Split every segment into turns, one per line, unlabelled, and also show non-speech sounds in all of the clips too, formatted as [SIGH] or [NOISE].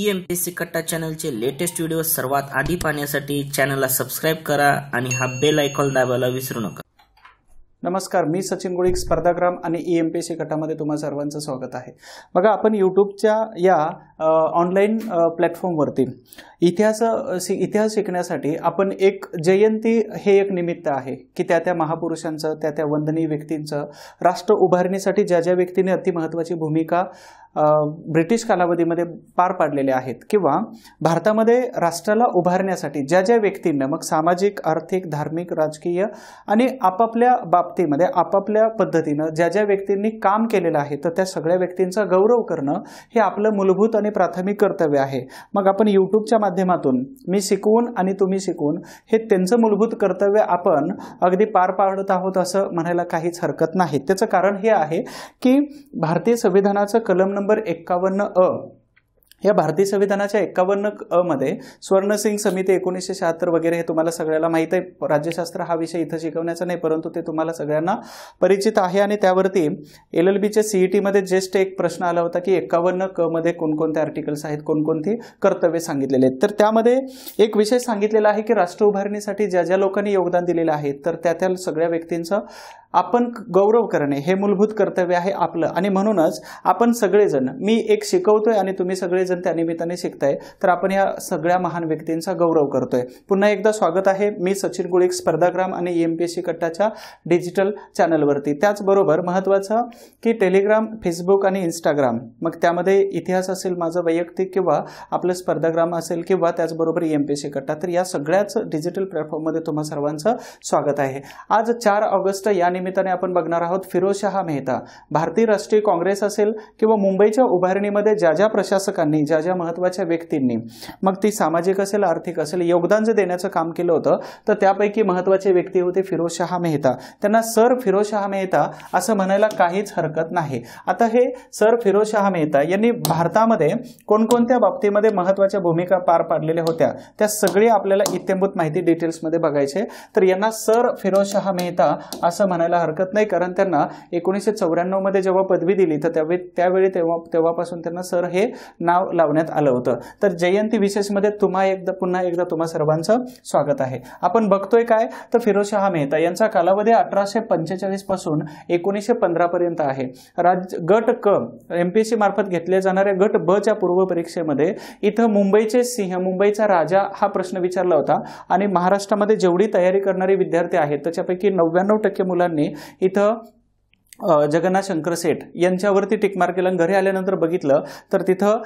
E M P C कट्टा चॅनलचे latest video सर्वात आधी पाहण्यासाठी चॅनलला सबस्क्राईब करा आणि हा बेल आयकॉन दाबायला विसरू नका नमस्कार मी सचिन गोळीक स्पर्धाग्राम आणि ई e एम पी सी कटामध्ये तुम्हा सर्वांचं स्वागत आहे बघा आपण यूट्यूबच्या या ऑनलाईन प्लॅटफॉर्मवरती इतिहास इतिहास शिकण्यासाठी आपण एक जयंती हे एक निमित्त आहे की त्या त्या महापुरुषांचं त्या त्या वंदनीय व्यक्तींचं राष्ट्र उभारणीसाठी ज्या ज्या व्यक्तीने अतिमहत्त्वाची भूमिका ब्रिटिश कालावधीमध्ये पार पाडलेले आहेत किंवा भारतामध्ये राष्ट्राला उभारण्यासाठी ज्या ज्या व्यक्तींना मग सामाजिक आर्थिक धार्मिक राजकीय आणि आपापल्या बाबतीमध्ये आपापल्या पद्धतीनं ज्या ज्या व्यक्तींनी काम केलेलं आहे तर त्या सगळ्या व्यक्तींचा गौरव करणं हे आपलं मूलभूत आणि प्राथमिक कर्तव्य आहे मग आपण यूट्यूबच्या माध्यमातून मी शिकवून आणि तुम्ही शिकवून हे त्यांचं मूलभूत कर्तव्य आपण अगदी पार पाडत आहोत असं म्हणायला काहीच हरकत नाही त्याचं कारण हे आहे की भारतीय संविधानाचं कलम नंबर एक्कावन्न अ या भारतीय संविधानाच्या एक्कावन्न क मध्ये स्वर्णसिंग समिती एकोणीसशे शहात्तर वगैरे हे तुम्हाला सगळ्याला माहीत आहे राज्यशास्त्र हा विषय इथं शिकवण्याचा नाही परंतु ते तुम्हाला सगळ्यांना परिचित आहे आणि त्यावरती एल एल बीच्या सीई टीमध्ये e जस्ट एक प्रश्न आला होता की एक्कावन्न क मध्ये कोणकोणते आर्टिकल्स आहेत कोणकोणती कर्तव्य सांगितलेले आहेत तर त्यामध्ये एक विषय सांगितलेला आहे की राष्ट्र उभारणीसाठी ज्या ज्या लोकांनी योगदान दिलेलं आहे तर त्या त्या सगळ्या व्यक्तींचं आपण गौरव करणे हे मूलभूत कर्तव्य आहे आपलं आणि म्हणूनच आपण सगळेजण मी एक शिकवतोय आणि तुम्ही सगळेजण त्या निमित्ताने शिकताय तर आपण या सगळ्या महान व्यक्तींचा गौरव करतोय पुन्हा एकदा स्वागत आहे मी सचिन गुळीक स्पर्धाग्राम आणि एम पी एस सी कट्टाच्या डिजिटल चॅनलवरती त्याचबरोबर महत्त्वाचं की टेलिग्राम फेसबुक आणि इंस्टाग्राम मग त्यामध्ये इतिहास असेल माझं वैयक्तिक किंवा आपलं स्पर्धाग्राम असेल किंवा त्याचबरोबर एम पी सी कट्टा तर या सगळ्याच डिजिटल प्लॅटफॉर्ममध्ये तुम्हा सर्वांचं स्वागत आहे आज चार ऑगस्ट या निमित्ताने आपण बघणार आहोत शहा मेहता भारतीय राष्ट्रीय काँग्रेस असेल किंवा मुंबईच्या उभारणीमध्ये ज्या ज्या प्रशासकांनी ज्या ज्या महत्त्वाच्या व्यक्तींनी मग ती सामाजिक असेल आर्थिक असेल योगदान जर देण्याचं काम केलं होतं तर त्यापैकी महत्वाचे व्यक्ती होते शहा मेहता त्यांना सर शहा मेहता असं म्हणायला काहीच हरकत नाही आता हे सर शहा मेहता यांनी भारतामध्ये कोणकोणत्या बाबतीमध्ये महत्वाच्या भूमिका पार पाडलेल्या होत्या त्या सगळी आपल्याला इत्यंभूत माहिती डिटेल्समध्ये बघायचे तर यांना सर शहा मेहता असं म्हणायला म्हणायला हरकत नाही कारण त्यांना एकोणीसशे मध्ये जेव्हा पदवी दिली तर त्यावेळी त्यावेळी तेव्हा तेव्हापासून त्यांना सर हे नाव लावण्यात आलं होतं तर जयंती विशेषमध्ये तुम्हा एकदा पुन्हा एकदा तुम्हा सर्वांचं स्वागत आहे आपण बघतोय काय तर शहा मेहता यांचा कालावधी अठराशे पंचेचाळीस पासून एकोणीसशे पंधरापर्यंत आहे राज्य गट क एम मार्फत घेतल्या जाणाऱ्या गट ब च्या पूर्व परीक्षेमध्ये इथं मुंबईचे सिंह मुंबईचा राजा हा प्रश्न विचारला होता आणि महाराष्ट्रामध्ये जेवढी तयारी करणारे विद्यार्थी आहेत त्याच्यापैकी नव्याण्णव टक्के मुलांनी y जगन्नाथ शंकर सेठ यांच्यावरती टिकमार केलं घरी आल्यानंतर बघितलं तर तिथं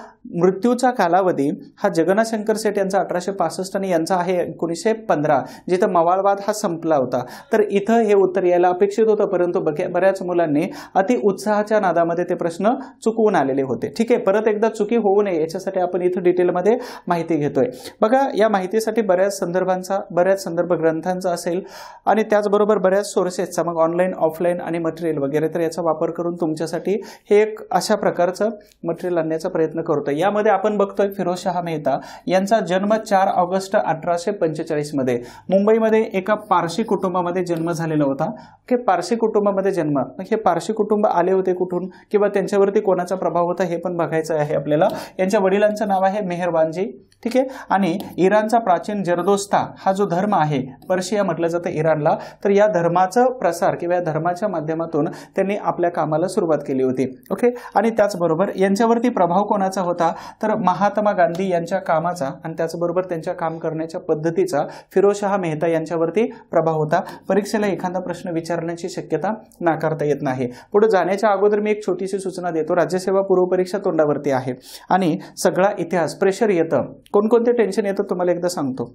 मृत्यूचा कालावधी हा जगन्नाथ शंकर सेठ यांचा अठराशे पासष्ट आणि यांचा आहे एकोणीसशे पंधरा जिथं मवाळवाद हा संपला होता तर इथं हे उत्तर यायला अपेक्षित होतं परंतु बऱ्याच मुलांनी अति उत्साहाच्या नादामध्ये ते प्रश्न चुकवून आलेले होते ठीक आहे परत एकदा चुकी होऊ नये याच्यासाठी आपण इथं डिटेलमध्ये माहिती घेतोय बघा या माहितीसाठी बऱ्याच संदर्भांचा बऱ्याच संदर्भ ग्रंथांचा असेल आणि त्याचबरोबर बऱ्याच सोर्सेसचा मग ऑनलाईन ऑफलाईन आणि मटेरियल वगैरे तर याचा वापर करून तुमच्यासाठी हे एक अशा प्रकारचं मटेरियल आणण्याचा प्रयत्न करतो यामध्ये आपण बघतोय फिरोज शहा मेहता यांचा जन्म चार ऑगस्ट अठराशे पंचेचाळीसमध्ये मुंबईमध्ये एका पारशी कुटुंबामध्ये जन्म झालेला होता की पारशी कुटुंबामध्ये जन्म हे पारशी कुटुंब आले होते कुठून किंवा त्यांच्यावरती कोणाचा प्रभाव होता हे पण बघायचं आहे आपल्याला यांच्या वडिलांचं नाव आहे मेहरबानजी ठीक आहे आणि इराणचा प्राचीन जरदोस्ता हा जो धर्म आहे पर्शिया म्हटलं जातं इराणला तर या धर्माचा प्रसार किंवा या धर्माच्या माध्यमातून त्यांनी आपल्या कामाला सुरुवात केली होती ओके आणि त्याचबरोबर यांच्यावरती प्रभाव कोणाचा होता तर महात्मा गांधी यांच्या कामाचा आणि त्याचबरोबर त्यांच्या काम करण्याच्या पद्धतीचा फिरोजशहा मेहता यांच्यावरती प्रभाव होता परीक्षेला एखादा प्रश्न विचारण्याची शक्यता नाकारता येत नाही पुढे जाण्याच्या अगोदर मी एक छोटीशी सूचना देतो राज्यसेवा पूर्वपरीक्षा तोंडावरती आहे आणि सगळा इतिहास प्रेशर येतं कोणकोणते टेन्शन येतं तुम्हाला एकदा सांगतो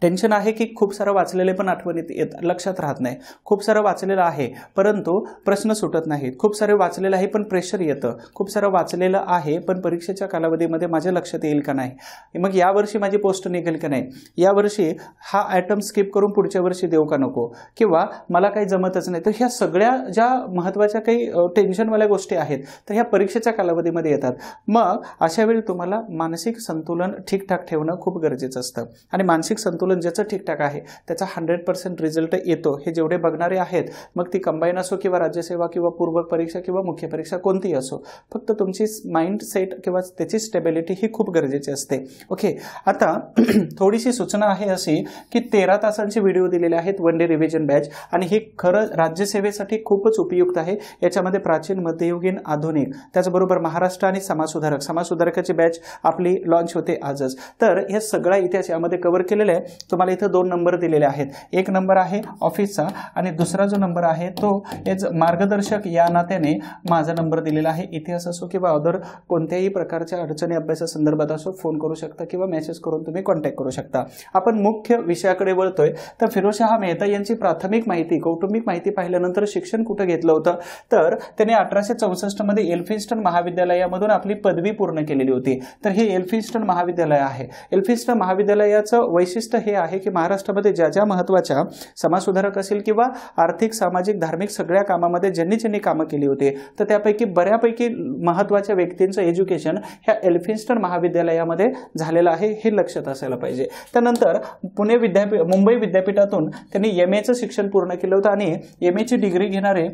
टेन्शन आहे की खूप सारं वाचलेले पण आठवणीत येत लक्षात राहत नाही खूप सारं वाचलेलं आहे परंतु प्रश्न सुटत नाहीत खूप सारे वाचलेलं आहे पण प्रेशर येतं खूप सारं वाचलेलं आहे पण परीक्षेच्या कालावधीमध्ये माझ्या लक्षात येईल का नाही मग यावर्षी माझी पोस्ट निघेल का नाही यावर्षी हा आयटम स्किप करून पुढच्या वर्षी देऊ का नको किंवा मला काही जमतच नाही तर ह्या सगळ्या ज्या महत्त्वाच्या काही टेन्शनवाल्या गोष्टी आहेत तर ह्या परीक्षेच्या कालावधीमध्ये येतात मग अशा वेळी तुम्हाला मानसिक संतुलन ठीकठाक ठेवणं खूप गरजेचं असतं आणि मानसिक संतुलन ज्याचं ठीकठाक आहे त्याचा हंड्रेड पर्सेंट रिझल्ट येतो हे जेवढे बघणारे आहेत मग ती कंबाईन असो किंवा राज्यसेवा किंवा पूर्व परीक्षा किंवा मुख्य परीक्षा कोणतीही असो फक्त तुमची माइंडसेट किंवा त्याची स्टेबिलिटी ही खूप गरजेची असते ओके आता [CLEARS THROAT] थोडीशी सूचना आहे अशी की तेरा तासांचे व्हिडिओ दिलेले आहेत वन डे रिव्हिजन बॅच आणि ही खरं राज्यसेवेसाठी खूपच उपयुक्त आहे याच्यामध्ये प्राचीन मध्ययुगीन आधुनिक त्याचबरोबर महाराष्ट्र आणि समाजसुधारक समाजसुधारकाची बॅच आपली लॉन्च होते आजच तर हे सगळा इतिहास यामध्ये कव्हर केलेला आहे तुम्हाला इथं दोन नंबर दिलेले आहेत एक नंबर आहे ऑफिसचा आणि दुसरा जो नंबर आहे तो एज मार्गदर्शक या नात्याने माझा नंबर दिलेला आहे इतिहास असो किंवा अदर कोणत्याही प्रकारच्या अडचणी अभ्यासासंदर्भात असो फोन करू शकता किंवा मेसेज करून तुम्ही कॉन्टॅक्ट करू शकता आपण मुख्य विषयाकडे वळतोय तर फिरोजशहा मेहता यांची प्राथमिक माहिती कौटुंबिक माहिती पाहिल्यानंतर शिक्षण कुठं घेतलं होतं तर त्यांनी अठराशे चौसष्टमध्ये एल्फिन्स्टन महाविद्यालयामधून आपली पदवी पूर्ण केलेली होती तर हे एल्फिन्स्टन महाविद्यालय आहे एल्फिन्स्टन महाविद्यालयाचं वैशिष्ट्य हे आहे की महाराष्ट्रामध्ये ज्या ज्या महत्त्वाच्या समाजसुधारक असेल किंवा आर्थिक सामाजिक धार्मिक सगळ्या कामामध्ये ज्यांनी ज्यांनी कामं केली होती तर त्यापैकी बऱ्यापैकी महत्त्वाच्या व्यक्तींचं एज्युकेशन ह्या एल्फिन्स्टन महाविद्यालयामध्ये झालेलं आहे हे लक्षात असायला पाहिजे त्यानंतर पुणे विद्यापीठ मुंबई विद्यापीठातून त्यांनी एम एचं शिक्षण पूर्ण केलं होतं आणि एम एची डिग्री घेणारे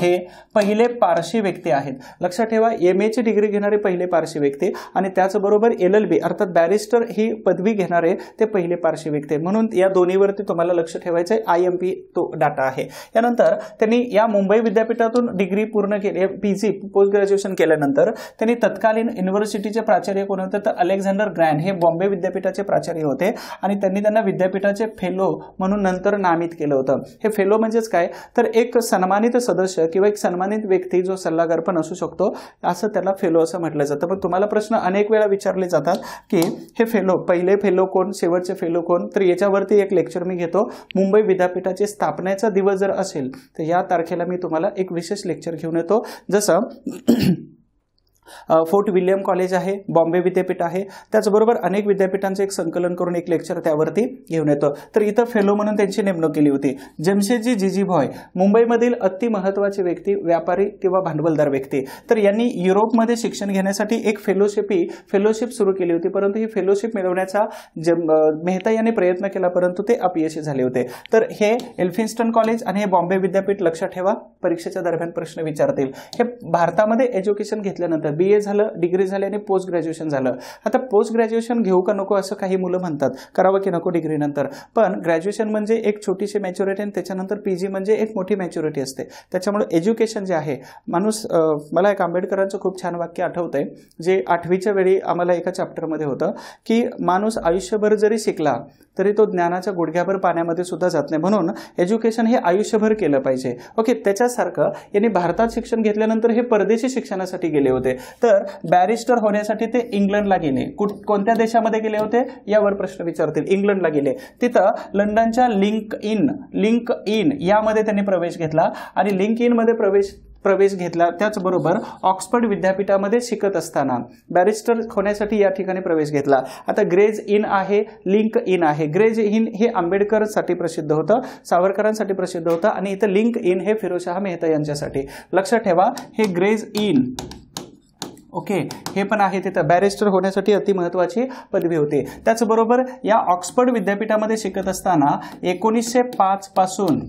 हे पहिले पारशी व्यक्ती आहेत लक्षात ठेवा एम एची डिग्री घेणारे पहिले पारशी व्यक्ती आणि त्याचबरोबर एल एल बी अर्थात बॅरिस्टर ही पदवी घेणारे ते पहिले पारशी व्यक्ती आहेत म्हणून या दोन्हीवरती तुम्हाला लक्ष ठेवायचं आहे आय एम पी तो डाटा आहे यानंतर त्यांनी या मुंबई विद्यापीठातून डिग्री पूर्ण केली पी जी पोस्ट ग्रॅज्युएशन केल्यानंतर त्यांनी तत्कालीन युनिव्हर्सिटीचे प्राचार्य कोण होते तर अलेक्झांडर ग्रँड हे बॉम्बे विद्यापीठाचे प्राचार्य होते आणि त्यांनी त्यांना विद्यापीठाचे फेलो म्हणून नंतर नामित केलं होतं हे फेलो म्हणजेच काय तर एक सन्मानित सदस्य अध्यक्ष किंवा एक सन्मानित व्यक्ती जो सल्लागार पण असू शकतो असं त्याला फेलो असं म्हटलं जातं पण तुम्हाला प्रश्न अनेक वेळा विचारले जातात की हे फेलो पहिले फेलो कोण शेवटचे फेलो कोण तर याच्यावरती एक लेक्चर मी घेतो मुंबई विद्यापीठाची स्थापनेचा दिवस जर असेल तर या तारखेला मी तुम्हाला एक विशेष लेक्चर घेऊन येतो जसं फोर्ट विलियम कॉलेज आहे बॉम्बे विद्यापीठ आहे त्याचबरोबर अनेक विद्यापीठांचं एक संकलन करून एक लेक्चर त्यावरती घेऊन येतं तर इथं फेलो म्हणून त्यांची नेमणूक केली होती जमशेदजी जीजी भॉय मुंबईमधील अति महत्वाचे व्यक्ती व्यापारी किंवा भांडवलदार व्यक्ती तर यांनी युरोपमध्ये शिक्षण घेण्यासाठी एक फेलोशिप ही फेलोशिप सुरू केली होती परंतु ही फेलोशिप मिळवण्याचा जम मेहता यांनी प्रयत्न केला परंतु ते अपयशी झाले होते तर हे एल्फिन्स्टन कॉलेज आणि हे बॉम्बे विद्यापीठ लक्षात ठेवा परीक्षेच्या दरम्यान प्रश्न विचारतील हे भारतामध्ये एज्युकेशन घेतल्यानंतर बी ए झालं डिग्री झाली आणि पोस्ट ग्रॅज्युएशन झालं आता पोस्ट ग्रॅज्युएशन घेऊ का नको असं काही मुलं म्हणतात करावं की नको डिग्रीनंतर पण ग्रॅज्युएशन म्हणजे एक छोटीशी मॅच्युरिटी आणि त्याच्यानंतर पी जी म्हणजे एक मोठी मॅच्युरिटी असते त्याच्यामुळे एज्युकेशन जे आहे माणूस मला एक आंबेडकरांचं खूप छान वाक्य आठवतं जे आठवीच्या वेळी आम्हाला एका चॅप्टरमध्ये होतं की माणूस आयुष्यभर जरी शिकला तरी तो ज्ञानाच्या गुडघ्याभर पाण्यामध्ये सुद्धा जात नाही म्हणून एज्युकेशन हे आयुष्यभर केलं पाहिजे ओके त्याच्यासारखं यांनी भारतात शिक्षण घेतल्यानंतर हे परदेशी शिक्षणासाठी गेले होते तर बॅरिस्टर होण्यासाठी ते इंग्लंडला गेले कुठ कोणत्या देशामध्ये गेले होते यावर प्रश्न विचारतील इंग्लंडला गेले तिथं लंडनच्या लिंक इन लिंक इन यामध्ये त्यांनी प्रवेश घेतला आणि लिंक इनमध्ये प्रवेश प्रवेश घेतला त्याचबरोबर ऑक्सफर्ड विद्यापीठामध्ये शिकत असताना बॅरिस्टर होण्यासाठी या ठिकाणी प्रवेश घेतला आता ग्रेज इन आहे लिंक इन आहे ग्रेज इन हे आंबेडकरसाठी प्रसिद्ध होतं सावरकरांसाठी प्रसिद्ध होतं आणि इथं लिंक इन हे फिरोजशहा मेहता यांच्यासाठी लक्षात ठेवा हे ग्रेज इन ओके हे पण आहे तिथं बॅरिस्टर होण्यासाठी अतिमहत्वाची पदवी होती त्याचबरोबर या ऑक्सफर्ड विद्यापीठामध्ये शिकत असताना एकोणीसशे पासून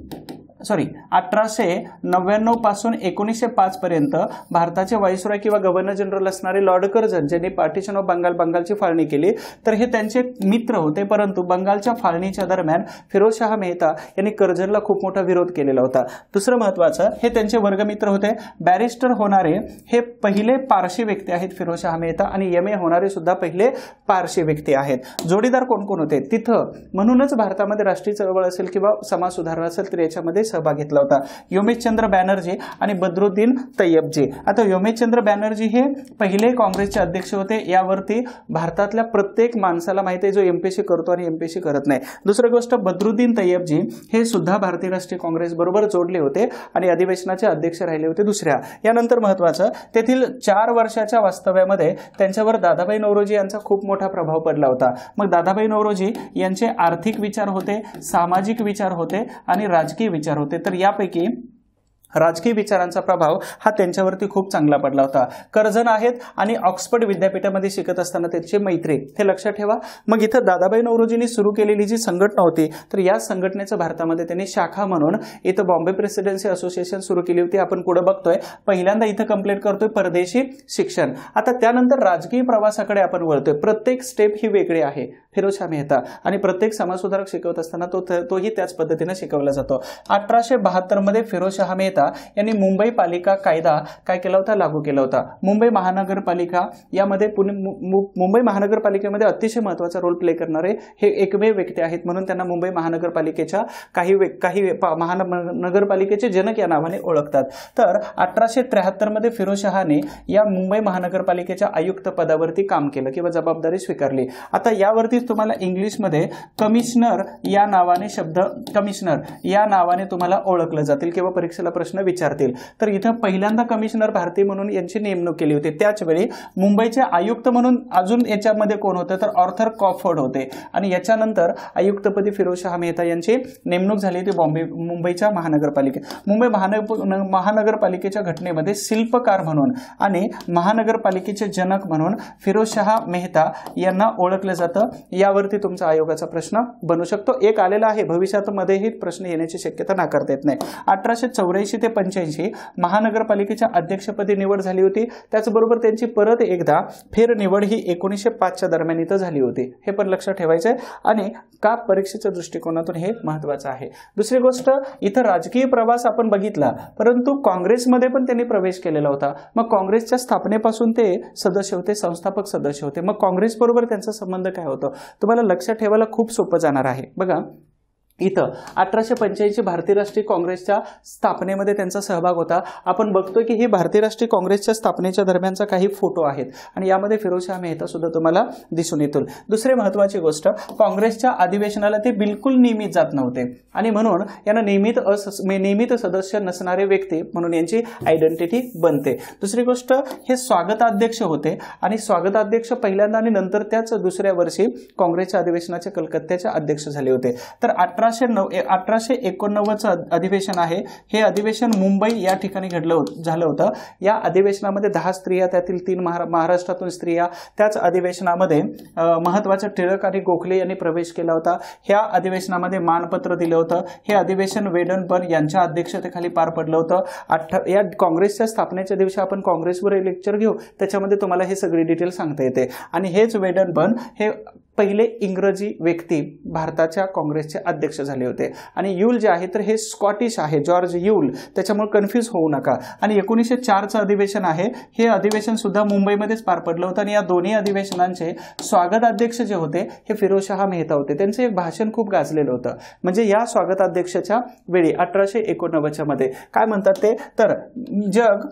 सॉरी अठराशे नव्याण्णव पासून एकोणीसशे पाच पर्यंत भारताचे वायसराय किंवा गव्हर्नर जनरल असणारे लॉर्ड कर्जन ज्यांनी पार्टिशन ऑफ बंगाल बंगालची फाळणी केली तर हे त्यांचे मित्र होते परंतु बंगालच्या फाळणीच्या दरम्यान फिरोजशाह मेहता यांनी कर्जनला खूप मोठा विरोध केलेला होता दुसरं महत्वाचं हे त्यांचे वर्गमित्र होते बॅरिस्टर होणारे हे पहिले पारशी व्यक्ती आहेत फिरोजशाह मेहता आणि एम ए होणारे सुद्धा पहिले पारशी व्यक्ती आहेत जोडीदार कोण कोण होते तिथं म्हणूनच भारतामध्ये राष्ट्रीय चळवळ असेल किंवा समाज सुधारणा असेल तर याच्यामध्ये सहभाग घेतला होता योमेशचंद्र बॅनर्जी आणि बद्रुद्दीन तय्यबजी आता योमेशचंद्र बॅनर्जी हे पहिले काँग्रेसचे अध्यक्ष होते यावरती भारतातल्या प्रत्येक माणसाला माहिती आहे जो एम करतो आणि एम करत नाही दुसरी गोष्ट बद्रुद्दीन तय्यबजी हे सुद्धा भारतीय राष्ट्रीय काँग्रेस बरोबर जोडले होते आणि अधिवेशनाचे अध्यक्ष राहिले होते दुसऱ्या यानंतर महत्वाचं तेथील चार वर्षाच्या वास्तव्यामध्ये त्यांच्यावर दादाबाई नवरोजी यांचा खूप मोठा प्रभाव पडला होता मग दादाबाई नवरोजी यांचे आर्थिक विचार होते सामाजिक विचार होते आणि राजकीय विचार होते तर यापैकी राजकीय विचारांचा प्रभाव हा त्यांच्यावरती खूप चांगला पडला होता कर्जन आहेत आणि ऑक्सफर्ड विद्यापीठामध्ये शिकत असताना त्यांची मैत्री हे लक्षात ठेवा मग इथं दादाबाई नवरोजींनी सुरू केलेली जी संघटना होती तर या संघटनेचं भारतामध्ये त्यांनी शाखा म्हणून इथं बॉम्बे प्रेसिडेन्सी असोसिएशन सुरू केली होती आपण पुढे बघतोय पहिल्यांदा इथं कंप्लीट करतोय परदेशी शिक्षण आता त्यानंतर राजकीय प्रवासाकडे आपण वळतोय प्रत्येक स्टेप ही वेगळी आहे फिरोशा मेहता आणि प्रत्येक समाजसुधारक शिकवत असताना तो तोही त्याच पद्धतीने शिकवला जातो अठराशे मध्ये फिरोशहा मेहता यांनी मुंबई पालिका कायदा काय केला होता लागू केला होता मुंबई महानगरपालिका यामध्ये पुणे मुंबई महानगरपालिकेमध्ये अतिशय महत्त्वाचा रोल प्ले करणारे हे एकमेव व्यक्ती आहेत म्हणून त्यांना मुंबई महानगरपालिकेच्या काही काही महानगरपालिकेचे जनक या नावाने ओळखतात तर अठराशे त्र्याहत्तरमध्ये फिरोज शहाने या मुंबई महानगरपालिकेच्या आयुक्त पदावरती काम केलं किंवा जबाबदारी स्वीकारली आता यावरतीच तुम्हाला इंग्लिशमध्ये कमिशनर या नावाने शब्द कमिशनर या नावाने तुम्हाला ओळखलं जातील किंवा परीक्षेला प्रश्न प्रश्न विचारतील तर इथं पहिल्यांदा कमिशनर भारती म्हणून यांची नेमणूक केली होती त्याचवेळी मुंबईचे आयुक्त म्हणून अजून याच्यामध्ये कोण होतं तर ऑर्थर कॉफर्ड होते आणि याच्यानंतर आयुक्तपदी फिरोज शहा मेहता यांची नेमणूक झाली होती बॉम्बे मुंबईच्या महानगरपालिके मुंबई महानगरपालिकेच्या घटनेमध्ये शिल्पकार म्हणून आणि महानगरपालिकेचे जनक म्हणून फिरोज शहा मेहता यांना ओळखलं जातं यावरती तुमचा आयोगाचा प्रश्न बनू शकतो एक आलेला आहे भविष्यात मध्येही प्रश्न येण्याची शक्यता नाकारता येत नाही अठराशे चौऱ्याऐंशी ते पंच्याऐंशी महानगरपालिकेच्या अध्यक्षपदी निवड झाली होती त्याचबरोबर त्यांची परत एकदा फेरनिवड ही एकोणीसशे पाचच्या दरम्यान इथं झाली होती हे पण लक्षात ठेवायचं आहे आणि का परीक्षेच्या दृष्टिकोनातून हे महत्वाचं आहे दुसरी गोष्ट इथं राजकीय प्रवास आपण बघितला परंतु काँग्रेसमध्ये पण त्यांनी प्रवेश केलेला होता मग काँग्रेसच्या स्थापनेपासून ते सदस्य होते संस्थापक सदस्य होते मग काँग्रेसबरोबर त्यांचा संबंध काय होतो तुम्हाला लक्षात ठेवायला खूप सोपं जाणार आहे बघा इथं अठराशे पंच्याऐंशी भारतीय राष्ट्रीय काँग्रेसच्या स्थापनेमध्ये त्यांचा सहभाग होता आपण बघतो की हे भारतीय राष्ट्रीय काँग्रेसच्या स्थापनेच्या दरम्यानचा काही फोटो आहेत आणि यामध्ये फिरोजशाह मेहता सुद्धा तुम्हाला दिसून येतील दुसरे महत्वाची गोष्ट काँग्रेसच्या अधिवेशनाला ते बिलकुल नियमित जात नव्हते आणि म्हणून यांना नियमित अस नियमित सदस्य नसणारे व्यक्ती म्हणून यांची आयडेंटिटी बनते दुसरी गोष्ट हे स्वागताध्यक्ष होते आणि स्वागताध्यक्ष पहिल्यांदा आणि नंतर त्याच दुसऱ्या वर्षी काँग्रेसच्या अधिवेशनाच्या कलकत्त्याचे अध्यक्ष झाले होते तर अठरा अठराशे नव अठराशे एकोणनव्वदचं अधिवेशन आहे हे अधिवेशन मुंबई या ठिकाणी घडलं होत झालं होतं या अधिवेशनामध्ये दहा स्त्रिया त्यातील तीन महारा महाराष्ट्रातून स्त्रिया त्याच अधिवेशनामध्ये महत्त्वाचं टिळक आणि गोखले यांनी प्रवेश केला होता ह्या अधिवेशनामध्ये मानपत्र दिलं होतं हे अधिवेशन पण यांच्या अध्यक्षतेखाली पार पडलं होतं अठ्ठ या काँग्रेसच्या स्थापनेच्या दिवशी आपण काँग्रेसवर लेक्चर घेऊ त्याच्यामध्ये तुम्हाला हे सगळी डिटेल सांगता येते आणि हेच पण हे पहिले इंग्रजी व्यक्ती भारताच्या काँग्रेसचे अध्यक्ष झाले होते आणि यूल जे आहे तर हे स्कॉटिश आहे जॉर्ज यूल त्याच्यामुळे कन्फ्यूज होऊ नका आणि एकोणीसशे चारचं अधिवेशन आहे हे अधिवेशन सुद्धा मुंबईमध्येच पार पडलं होतं आणि या दोन्ही अधिवेशनांचे स्वागत अध्यक्ष जे होते हे फिरोजशहा मेहता होते त्यांचं एक भाषण खूप गाजलेलं होतं म्हणजे या स्वागताध्यक्षाच्या वेळी अठराशे एकोणनव्वदच्या मध्ये काय म्हणतात ते तर जग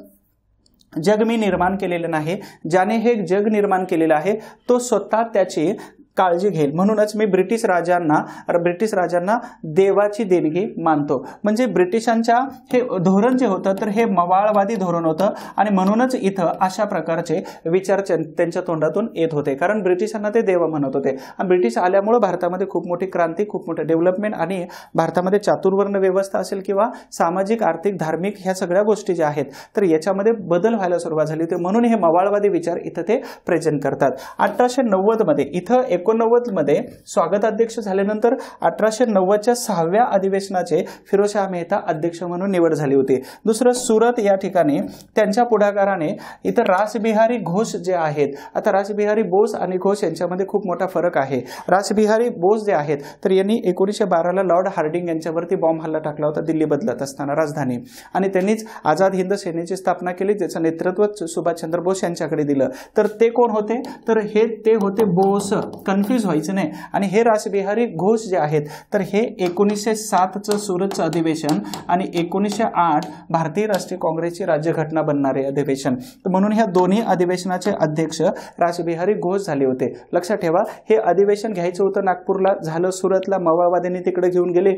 जग मी निर्माण केलेलं नाही ज्याने हे जग निर्माण केलेलं आहे तो स्वतः त्याची काळजी घेईल म्हणूनच मी ब्रिटिश राजांना ब्रिटिश राजांना देवाची देणगी मानतो म्हणजे ब्रिटिशांच्या हे धोरण जे होतं तर हे मवाळवादी धोरण होतं आणि म्हणूनच इथं अशा प्रकारचे विचार त्यांच्या तोंडातून येत होते कारण ब्रिटिशांना ते देव म्हणत होते आणि ब्रिटिश आल्यामुळे भारतामध्ये खूप मोठी क्रांती खूप मोठं डेव्हलपमेंट आणि भारतामध्ये चातुर्वर्ण व्यवस्था असेल किंवा सामाजिक आर्थिक धार्मिक ह्या सगळ्या गोष्टी ज्या आहेत तर याच्यामध्ये बदल व्हायला सुरुवात झाली होती म्हणून हे मवाळवादी विचार इथं ते प्रेझेंट करतात अठराशे नव्वदमध्ये इथं एक स्वागत स्वागताध्यक्ष झाल्यानंतर अठराशे नव्वदच्या सहाव्या अधिवेशनाचे फिरोशाह मेहता अध्यक्ष म्हणून निवड झाली होती दुसरं सुरत या ठिकाणी त्यांच्या पुढाकाराने इथं राजबिहारी घोष जे आहेत आता राजबिहारी बोस आणि घोष यांच्यामध्ये खूप मोठा फरक आहे राजबिहारी बोस जे आहेत तर यांनी एकोणीसशे बाराला लॉर्ड हार्डिंग यांच्यावरती बॉम्ब हल्ला टाकला होता दिल्ली बदलत असताना राजधानी आणि त्यांनीच आझाद हिंद सेनेची स्थापना केली ज्याचं नेतृत्व सुभाषचंद्र बोस यांच्याकडे दिलं तर ते कोण होते तर हे ते होते बोस कन्फ्यूज व्हायचं नाही आणि हे रासबिहारी घोष जे आहेत तर हे एकोणीसशे सातचं सुरतचं अधिवेशन आणि एकोणीसशे आठ भारतीय राष्ट्रीय काँग्रेसची राज्यघटना बनणारे अधिवेशन तर म्हणून ह्या दोन्ही अधिवेशनाचे अध्यक्ष रासबिहारी घोष झाले होते लक्षात ठेवा हे अधिवेशन घ्यायचं होतं नागपूरला झालं सुरतला मवावाद्यांनी तिकडे घेऊन गेले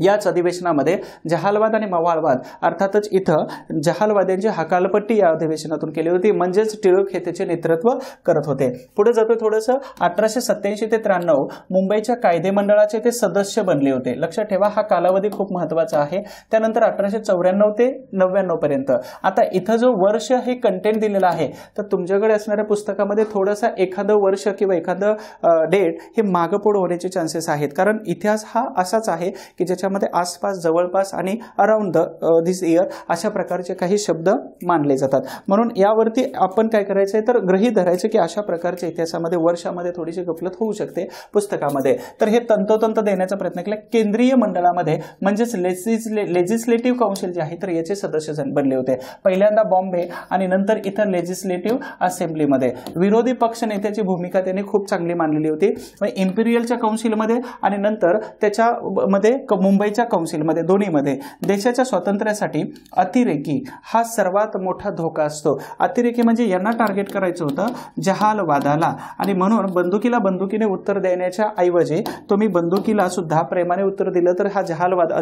याच अधिवेशनामध्ये जहालवाद आणि मवाळवाद अर्थातच इथं जहालवाद्यांची हकालपट्टी या अधिवेशनातून केली होती म्हणजेच टिळक हे त्याचे नेतृत्व करत होते पुढे जातो थोडंसं अठराशे सत्याऐंशी ते त्र्याण्णव मुंबईच्या कायदे मंडळाचे ते सदस्य बनले होते लक्षात ठेवा हा कालावधी खूप महत्त्वाचा आहे त्यानंतर अठराशे चौऱ्याण्णव ते नव्याण्णव पर्यंत आता इथं जो वर्ष हे कंटेंट दिलेला आहे तर तुमच्याकडे असणाऱ्या पुस्तकामध्ये थोडंसं एखादं वर्ष किंवा एखादं डेट हे मागपोड होण्याचे चान्सेस आहेत कारण इतिहास हा असाच आहे की ज्याच्या ज्याच्यामध्ये आसपास जवळपास आणि अराउंड द धिस इयर अशा प्रकारचे काही शब्द मानले जातात म्हणून यावरती आपण काय करायचं आहे तर ग्रही धरायचं की अशा प्रकारच्या इतिहासामध्ये वर्षामध्ये थोडीशी गफलत होऊ शकते पुस्तकामध्ये तर हे तंतोतंत देण्याचा प्रयत्न केला केंद्रीय मंडळामध्ये म्हणजेच लेजिस्लेटिव्ह काउन्सिल जे आहे तर याचे सदस्य बनले होते पहिल्यांदा बॉम्बे आणि नंतर इतर लेजिस्लेटिव्ह असेंब्लीमध्ये विरोधी पक्ष नेत्याची भूमिका त्यांनी खूप चांगली मानलेली होती इम्पिरियलच्या काउन्सिलमध्ये आणि नंतर त्याच्यामध्ये मुंबईच्या कौन्सिलमध्ये दोन्हीमध्ये देशाच्या स्वातंत्र्यासाठी अतिरेकी हा सर्वात मोठा धोका असतो अतिरेकी म्हणजे यांना टार्गेट करायचं होतं जहालवादाला आणि म्हणून बंदुकीला बंदुकीने उत्तर देण्याच्या ऐवजी तुम्ही बंदुकीला सुद्धा प्रेमाने उत्तर दिलं तर हा जहालवाद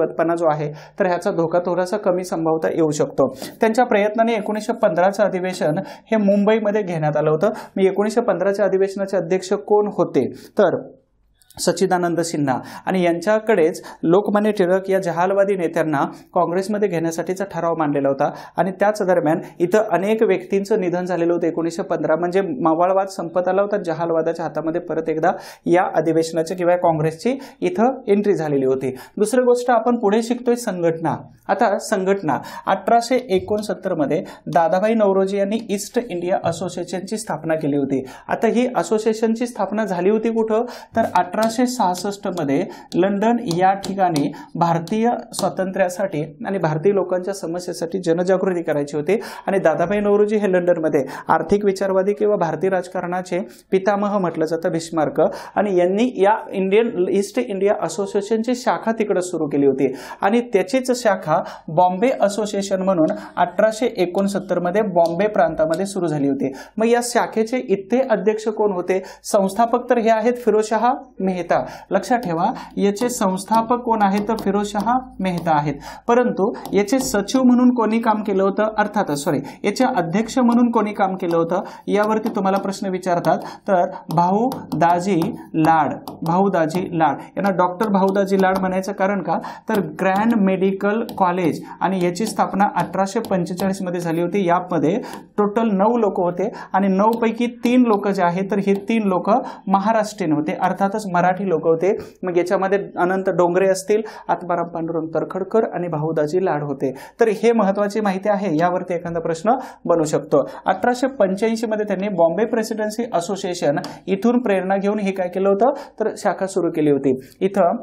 वदपणा जो आहे तर ह्याचा धोका थोडासा कमी संभवता येऊ शकतो त्यांच्या प्रयत्नाने एकोणीसशे पंधराचं अधिवेशन हे मुंबईमध्ये घेण्यात आलं होतं मी एकोणीसशे पंधराच्या अधिवेशनाचे अध्यक्ष कोण होते तर सच्चिदानंद सिन्हा आणि यांच्याकडेच लोकमान्य टिळक या जहालवादी नेत्यांना काँग्रेसमध्ये घेण्यासाठीचा ठराव मांडलेला होता आणि त्याच दरम्यान इथं अनेक व्यक्तींचं निधन झालेलं होतं एकोणीसशे पंधरा म्हणजे मावळवाद संपत आला होता जहालवादाच्या हातामध्ये परत एकदा या अधिवेशनाची किंवा काँग्रेसची इथं एंट्री झालेली होती दुसरी गोष्ट आपण पुढे शिकतोय संघटना आता संघटना अठराशे एकोणसत्तरमध्ये दादाभाई नवरोजी यांनी ईस्ट इंडिया असोसिएशनची स्थापना केली होती आता ही असोसिएशनची स्थापना झाली होती कुठं तर अठरा अठराशे सहासष्टमध्ये लंडन या ठिकाणी भारतीय स्वातंत्र्यासाठी आणि भारतीय लोकांच्या समस्येसाठी जनजागृती करायची होती आणि दादाभाई नवरोजी हे लंडनमध्ये आर्थिक विचारवादी किंवा भारतीय राजकारणाचे पितामह म्हटलं जातं भीष्मार्क आणि यांनी या इंडियन ईस्ट इंडिया असोसिएशनची शाखा तिकडे सुरू केली होती आणि त्याचीच शाखा बॉम्बे असोसिएशन म्हणून अठराशे एकोणसत्तरमध्ये बॉम्बे प्रांतामध्ये सुरू झाली होती मग या शाखेचे इतके अध्यक्ष कोण होते संस्थापक तर हे आहेत फिरोजशहा मेहता लक्षात ठेवा याचे संस्थापक कोण आहेत तर फिरोजशहा मेहता आहेत परंतु याचे सचिव म्हणून कोणी काम केलं होतं अर्थातच सॉरी याचे अध्यक्ष म्हणून कोणी काम केलं होतं यावरती तुम्हाला प्रश्न विचारतात तर भाऊ दाजी लाड भाऊ दाजी लाड यांना डॉक्टर भाऊ दाजी लाड म्हणायचं कारण का तर ग्रँड मेडिकल कॉलेज आणि याची स्थापना अठराशे मध्ये झाली होती यामध्ये टोटल नऊ लोक होते आणि नऊ पैकी तीन लोक जे आहेत तर हे तीन लोक महाराष्ट्रीयन होते अर्थातच मराठी लोक होते मग याच्यामध्ये अनंत डोंगरे असतील आत्माराम पांडुरंग तरखडकर आणि भाऊदाजी लाड होते तर हे महत्वाची माहिती आहे यावरती एखादा प्रश्न बनू शकतो अठराशे मध्ये त्यांनी बॉम्बे प्रेसिडेन्सी असोसिएशन इथून प्रेरणा घेऊन हे काय केलं होतं तर शाखा सुरू केली होती इथं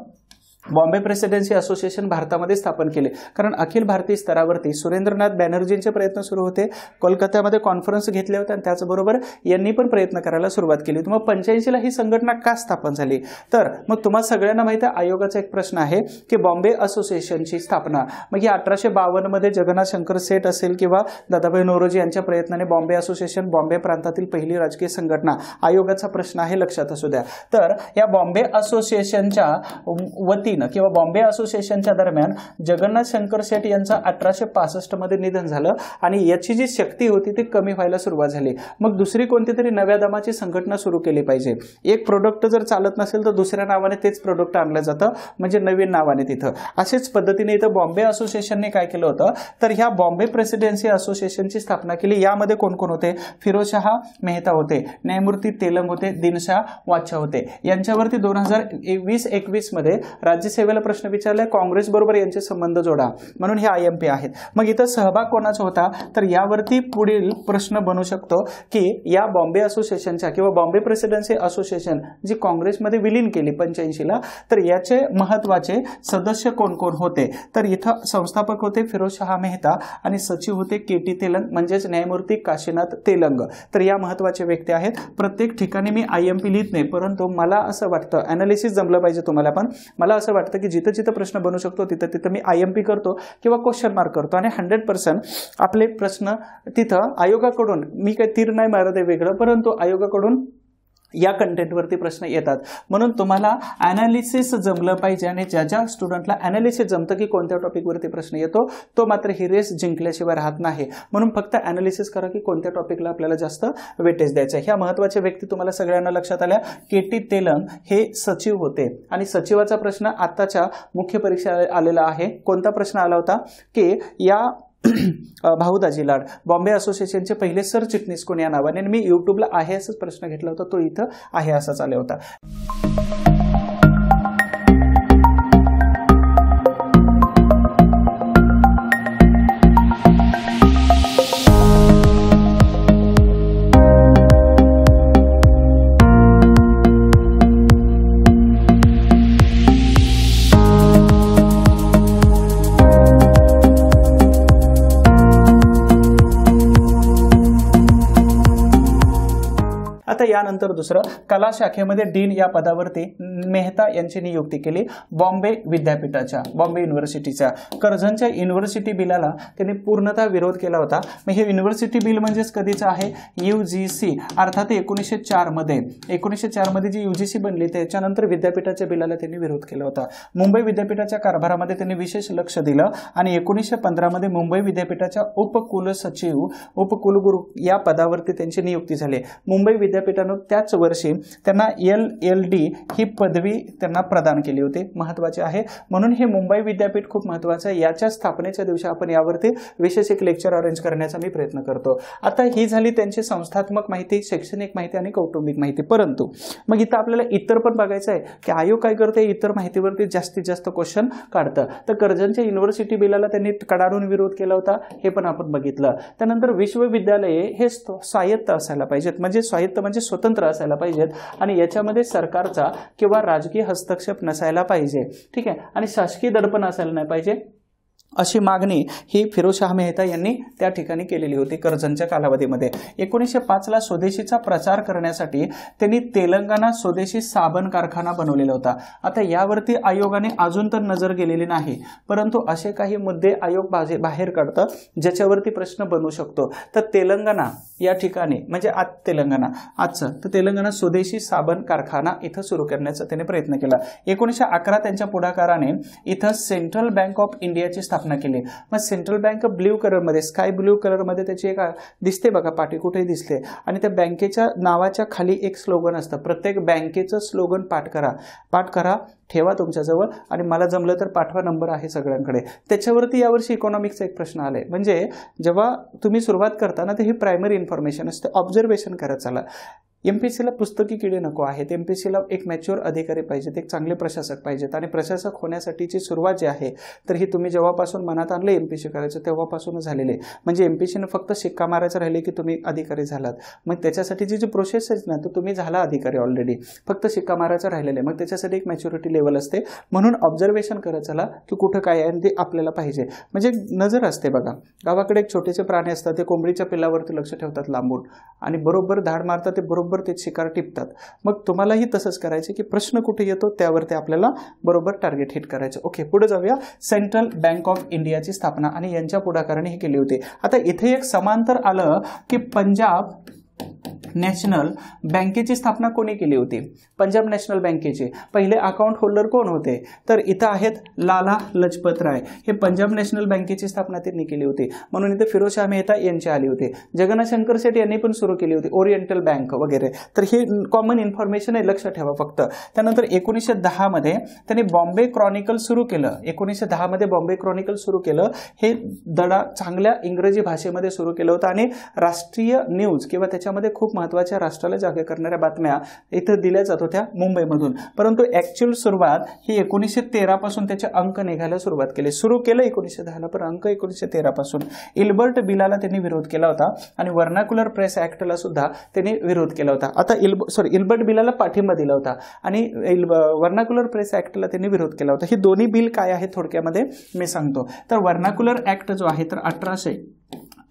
बॉम्बे प्रेसिडेन्सी असोसिएशन भारतामध्ये स्थापन केले कारण अखिल भारतीय स्तरावरती सुरेंद्रनाथ बॅनर्जींचे प्रयत्न सुरू होते कोलकात्यामध्ये कॉन्फरन्स घेतले होते आणि त्याचबरोबर यांनी पण प्रयत्न करायला सुरुवात केली मग पंच्याऐंशीला ही संघटना का स्थापन झाली तर मग तुम्हाला सगळ्यांना माहिती आहे आयोगाचा एक प्रश्न आहे की बॉम्बे असोसिएशनची स्थापना मग ही अठराशे बावन्नमध्ये जगन्नाथ शंकर सेठ असेल किंवा दादाभाई नोरोजी यांच्या प्रयत्नाने बॉम्बे असोसिएशन बॉम्बे प्रांतातील पहिली राजकीय संघटना आयोगाचा प्रश्न आहे लक्षात असू द्या तर या बॉम्बे असोसिएशनच्या वती वतीनं किंवा बॉम्बे असोसिएशनच्या दरम्यान जगन्नाथ शंकर शेट यांचं अठराशे मध्ये निधन झालं आणि याची जी शक्ती होती ती कमी व्हायला सुरुवात झाली मग दुसरी कोणती तरी नव्या दमाची संघटना सुरू केली पाहिजे एक प्रोडक्ट जर चालत नसेल तर दुसऱ्या नावाने तेच प्रोडक्ट आणलं जातं म्हणजे नवीन नावाने तिथं अशाच पद्धतीने इथं बॉम्बे असोसिएशनने काय केलं होतं तर ह्या बॉम्बे प्रेसिडेन्सी असोसिएशनची स्थापना केली यामध्ये कोण कोण होते फिरोजशाह मेहता होते न्यायमूर्ती तेलंग होते दिनशाह वाचा होते यांच्यावरती दोन हजार वीस मध्ये राज्य राज्यसेवेला प्रश्न विचारलाय काँग्रेस बरोबर यांचे संबंध जोडा म्हणून हे आय एम पी आहेत मग इथं सहभाग कोणाचा होता तर यावरती पुढील प्रश्न बनू शकतो की या बॉम्बे असोसिएशनच्या किंवा बॉम्बे प्रेसिडेन्सी असोसिएशन जी काँग्रेसमध्ये विलीन केली पंच्याऐंशीला तर याचे महत्वाचे सदस्य कोण कोण होते तर इथं संस्थापक होते फिरोज शहा मेहता आणि सचिव होते के टी तेलंग म्हणजेच न्यायमूर्ती काशीनाथ तेलंग तर या महत्वाचे व्यक्ती आहेत प्रत्येक ठिकाणी मी आय एम पी लिहित नाही परंतु मला असं वाटतं अनालिसिस जमलं पाहिजे तुम्हाला पण मला असं असं वाटतं की जिथं जिथं प्रश्न बनू शकतो तिथं तिथं मी आय एम पी करतो किंवा क्वेश्चन मार्क करतो आणि हंड्रेड पर्सेंट आपले प्रश्न तिथं आयोगाकडून मी काही तीर नाही मारत आहे वेगळं परंतु आयोगाकडून या कंटेंटवरती प्रश्न येतात म्हणून तुम्हाला ॲनालिसिस जमलं पाहिजे आणि ज्या ज्या स्टुडंटला ॲनालिसिस जमतं की कोणत्या टॉपिकवरती प्रश्न येतो तो मात्र ही रेस जिंकल्याशिवाय राहत नाही म्हणून फक्त ॲनालिसिस करा की कोणत्या टॉपिकला आपल्याला जास्त वेटेज द्यायचं ह्या महत्वाच्या व्यक्ती तुम्हाला सगळ्यांना लक्षात आल्या के टी तेलंग हे सचिव होते आणि सचिवाचा प्रश्न आत्ताच्या मुख्य परीक्षा आलेला आहे कोणता प्रश्न आला होता की या भाऊदाजी लाड बॉम्बे असोसिएशनचे पहिले सरचिटणीस कोण या नावाने मी युट्यूबला आहे असाच प्रश्न घेतला होता तो इथं आहे असाच आले होता त्यानंतर दुसरं कला शाखेमध्ये डीन या पदावरती मेहता यांची नियुक्ती केली बॉम्बे विद्यापीठाच्या बॉम्बे युनिव्हर्सिटीच्या कर्जनच्या युनिव्हर्सिटी बिलाला त्यांनी पूर्णतः विरोध केला होता मग हे युनिव्हर्सिटी बिल म्हणजेच कधीच आहे यू जी सी अर्थात एकोणीसशे चारमध्ये एकोणीसशे चारमध्ये जी यू जी सी बनली त्याच्यानंतर विद्यापीठाच्या बिलाला त्यांनी विरोध केला होता मुंबई विद्यापीठाच्या कारभारामध्ये त्यांनी विशेष लक्ष दिलं आणि एकोणीसशे पंधरामध्ये मुंबई विद्यापीठाच्या उपकुलसचिव उपकुलगुरू या पदावरती त्यांची नियुक्ती झाली मुंबई विद्यापीठा त्याच वर्षी त्यांना एल एल डी ही पदवी त्यांना प्रदान केली होती महत्वाची आहे म्हणून हे मुंबई विद्यापीठ खूप महत्वाचं आहे याच्या स्थापनेच्या दिवशी आपण यावरती विशेष एक लेक्चर अरेंज करण्याचा मी प्रयत्न करतो आता ही झाली त्यांची संस्थात्मक माहिती शैक्षणिक माहिती आणि कौटुंबिक माहिती परंतु मग इथं आपल्याला इतर पण बघायचं आहे की आयोग काय करते इतर माहितीवरती जास्तीत जास्त क्वेश्चन काढतं तर कर्जनच्या युनिव्हर्सिटी बिलाला त्यांनी कडाडून विरोध केला होता हे पण आपण बघितलं त्यानंतर विश्वविद्यालये हे स्वायत्त असायला पाहिजेत म्हणजे स्वायत्त म्हणजे स्वतंत्र असायला पाहिजेत आणि याच्यामध्ये सरकारचा किंवा राजकीय हस्तक्षेप नसायला पाहिजे ठीक आहे आणि शासकीय दडपण असायला नाही पाहिजे अशी मागणी ही फिरोजशाह मेहता यांनी त्या ठिकाणी केलेली होती कर्जनच्या कालावधीमध्ये एकोणीसशे पाचला स्वदेशीचा प्रचार करण्यासाठी त्यांनी तेलंगणा स्वदेशी साबण कारखाना बनवलेला होता आता यावरती आयोगाने अजून तर नजर गेलेली नाही परंतु असे काही मुद्दे आयोग बाहेर काढतं ज्याच्यावरती प्रश्न बनू शकतो तर तेलंगणा या ठिकाणी म्हणजे आज तेलंगणा आजचं तर तेलंगणा स्वदेशी साबण कारखाना इथं सुरू करण्याचा त्याने प्रयत्न केला एकोणीसशे अकरा त्यांच्या पुढाकाराने इथं सेंट्रल बँक ऑफ इंडियाची स्थापना स्थापना केली मग सेंट्रल बँक ब्ल्यू कलरमध्ये स्काय ब्ल्यू कलरमध्ये त्याची एक दिसते बघा पाठी कुठेही दिसते आणि त्या बँकेच्या नावाच्या खाली एक स्लोगन असतं प्रत्येक बँकेचं स्लोगन पाठ करा पाठ करा ठेवा तुमच्याजवळ आणि मला जमलं तर पाठवा नंबर आहे सगळ्यांकडे त्याच्यावरती यावर्षी इकॉनॉमिक्सचा एक प्रश्न आला आहे म्हणजे जेव्हा तुम्ही सुरुवात करता ना ते ही प्रायमरी इन्फॉर्मेशन असते ऑब्झर्वेशन करत चाला एम पी सीला पुस्तकी किडे नको आहेत एम पी सीला एक मॅच्युअर अधिकारी पाहिजेत एक चांगले प्रशासक पाहिजेत आणि प्रशासक होण्यासाठीची सुरुवात जी आहे तर ही तुम्ही जेव्हापासून मनात आणले एम पी सी करायचं तेव्हापासूनच झालेले म्हणजे एम पी सीनं फक्त शिक्का मारायचं राहिले की तुम्ही अधिकारी झालात मग त्याच्यासाठी जी जी प्रोसेस आहे ना तो तुम्ही झाला अधिकारी ऑलरेडी फक्त शिक्का मारायचं राहिलेलं आहे मग त्याच्यासाठी एक मॅच्युरिटी लेवल असते म्हणून ऑब्झर्वेशन करत चला की कुठं काय आहे आणि ते आपल्याला पाहिजे म्हणजे नजर असते बघा गावाकडे एक छोटेसे प्राणी असतात ते कोंबडीच्या पिल्लावरती लक्ष ठेवतात लांबून आणि बरोबर धाड मारतात ते बरोबर बरोबर ते शिकार टिपतात मग तुम्हालाही तसंच करायचं की प्रश्न कुठे येतो त्यावर ते आपल्याला बरोबर टार्गेट हिट करायचं ओके पुढे जाऊया सेंट्रल बँक ऑफ इंडियाची स्थापना आणि यांच्या पुढाकाराने हे केली होती आता इथे एक समांतर आलं की पंजाब नॅशनल बँकेची स्थापना कोणी केली होती पंजाब नॅशनल बँकेचे पहिले अकाउंट होल्डर कोण होते तर इथं आहेत लाला लजपत राय हे पंजाब नॅशनल बँकेची स्थापना त्यांनी केली होती म्हणून इथं फिरोज शाह मेहता यांचे आली होती जगन्नाथ शंकर सेठ यांनी पण सुरू केली होती ओरिएंटल बँक वगैरे तर हे कॉमन इन्फॉर्मेशन आहे लक्षात ठेवा फक्त त्यानंतर एकोणीसशे दहामध्ये त्यांनी बॉम्बे क्रॉनिकल सुरू केलं एकोणीसशे दहामध्ये बॉम्बे क्रॉनिकल सुरू केलं हे दडा चांगल्या इंग्रजी भाषेमध्ये सुरू केलं होतं आणि राष्ट्रीय न्यूज किंवा त्याच्यामध्ये खूप महत्वाच्या राष्ट्राला जागे करणाऱ्या बातम्या इथं दिल्या जात होत्या मुंबईमधून परंतु ऍक्च्युअल सुरुवात ही एकोणीसशे तेरापासून त्याचे अंक निघायला सुरुवात केली सुरू केलं एकोणीसशे दहाला पण अंक एकोणीसशे तेरापासून इल्बर्ट बिलाला त्यांनी विरोध केला होता आणि वर्नाक्युलर प्रेस ऍक्टला सुद्धा त्यांनी विरोध केला होता आता इल्ब सॉरी इल्बर्ट बिलाला पाठिंबा दिला होता आणि वर्नाक्युलर प्रेस ऍक्टला त्यांनी विरोध केला होता हे दोन्ही बिल काय आहे थोडक्यामध्ये मी सांगतो तर वर्नाक्युलर ऍक्ट जो आहे तर अठराशे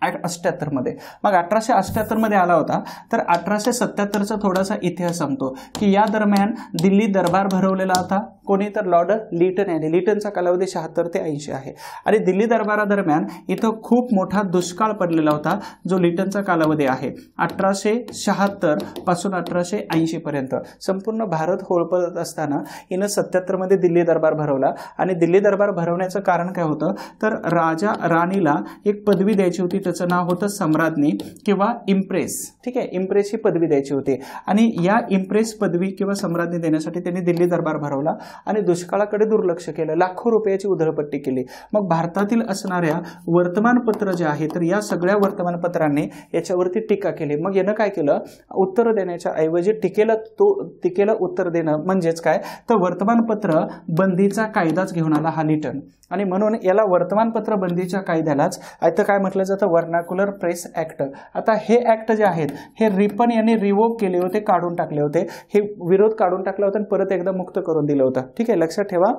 मध्ये मग अठराशे मध्ये आला होता तर अठराशे सत्याहत्तरचा थोडासा इतिहास सांगतो की या दरम्यान दिल्ली दरबार भरवलेला होता कोणी तर लॉर्ड लिटन याने लिटनचा कालावधी शहात्तर ते ऐंशी आहे आणि दिल्ली दरबारादरम्यान इथं खूप मोठा दुष्काळ पडलेला होता जो लिटनचा कालावधी आहे अठराशे शहात्तर पासून अठराशे ऐंशीपर्यंत संपूर्ण भारत होळपळत असताना हिनं सत्याहत्तरमध्ये दिल्ली दरबार भरवला आणि दिल्ली दरबार भरवण्याचं कारण काय होतं तर राजा राणीला एक पदवी द्यायची होती त्याचं नाव होतं सम्राज्ञी किंवा इम्प्रेस ठीक आहे इम्प्रेस ही पदवी द्यायची होती आणि या इम्प्रेस पदवी किंवा सम्राज्ञी देण्यासाठी त्यांनी दिल्ली दरबार भरवला आणि दुष्काळाकडे दुर्लक्ष केलं लाखो रुपयाची उधळपट्टी केली मग भारतातील असणाऱ्या वर्तमानपत्र जे आहे तर या सगळ्या वर्तमानपत्रांनी याच्यावरती टीका केली मग यानं काय केलं उत्तर देण्याच्या ऐवजी टीकेला तो टीकेला उत्तर देणं म्हणजेच काय तर वर्तमानपत्र बंदीचा कायदाच घेऊन आला हा लिटन आणि म्हणून याला वर्तमानपत्र बंदीच्या कायद्यालाच आता काय म्हटलं जातं वर्नाक्युलर प्रेस ऍक्ट आता हे ऍक्ट जे आहेत हे रिपन यांनी रिवोक केले होते काढून टाकले होते हे विरोध काढून टाकला होता आणि परत एकदा मुक्त करून दिलं होतं ठीक आहे लक्षात ठेवा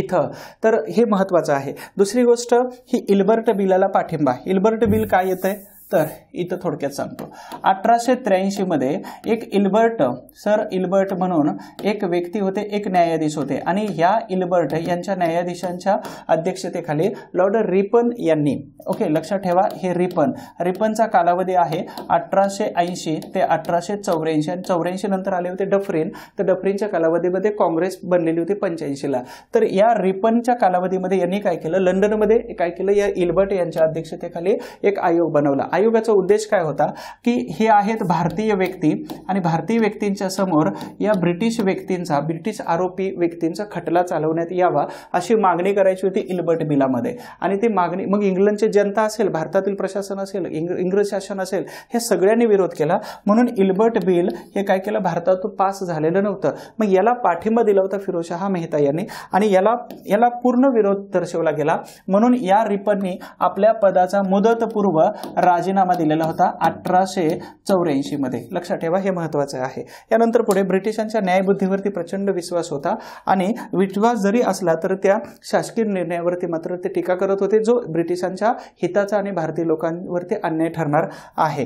इथं तर हे महत्त्वाचं आहे दुसरी गोष्ट ही इल्बर्ट बिलाला पाठिंबा इल्बर्ट बिल काय येतं आहे तर इथं थोडक्यात सांगतो अठराशे त्र्याऐंशीमध्ये एक इल्बर्ट सर इल्बर्ट म्हणून एक व्यक्ती होते एक न्यायाधीश होते आणि या इल्बर्ट यांच्या न्यायाधीशांच्या अध्यक्षतेखाली लॉर्ड रिपन यांनी ओके लक्षात ठेवा हे रिपन रिपनचा कालावधी आहे अठराशे ऐंशी ते अठराशे चौऱ्याऐंशी आणि चौऱ्याऐंशी नंतर आले होते डफरीन तर डफरीनच्या कालावधीमध्ये काँग्रेस बनलेली होती पंच्याऐंशीला तर या रिपनच्या कालावधीमध्ये यांनी काय केलं लंडनमध्ये काय केलं या इल्बर्ट यांच्या अध्यक्षतेखाली एक आयोग बनवला आयोगाचा उद्देश काय होता की हे आहेत भारतीय व्यक्ती आणि भारतीय व्यक्तींच्या समोर या ब्रिटिश व्यक्तींचा ब्रिटिश आरोपी व्यक्तींचा खटला चालवण्यात यावा अशी मागणी करायची होती इल्बर्ट बिलामध्ये आणि ती मागणी मग इंग्लंडची जनता असेल भारतातील प्रशासन असेल इंग्रज शासन असेल हे सगळ्यांनी विरोध केला म्हणून इल्बर्ट बिल हे काय केलं भारतातून पास झालेलं नव्हतं मग याला पाठिंबा दिला होता फिरोजशहा मेहता यांनी आणि याला याला पूर्ण विरोध दर्शवला गेला म्हणून या रिपननी आपल्या पदाचा मुदतपूर्व राजे राजीनामा दिलेला होता अठराशे चौऱ्याऐंशीमध्ये लक्षात ठेवा हे महत्त्वाचं आहे यानंतर पुढे ब्रिटिशांच्या न्यायबुद्धीवरती प्रचंड विश्वास होता आणि विश्वास जरी असला तर त्या शासकीय निर्णयावरती मात्र ते टीका करत होते जो ब्रिटिशांच्या हिताचा आणि भारतीय लोकांवरती अन्याय ठरणार आहे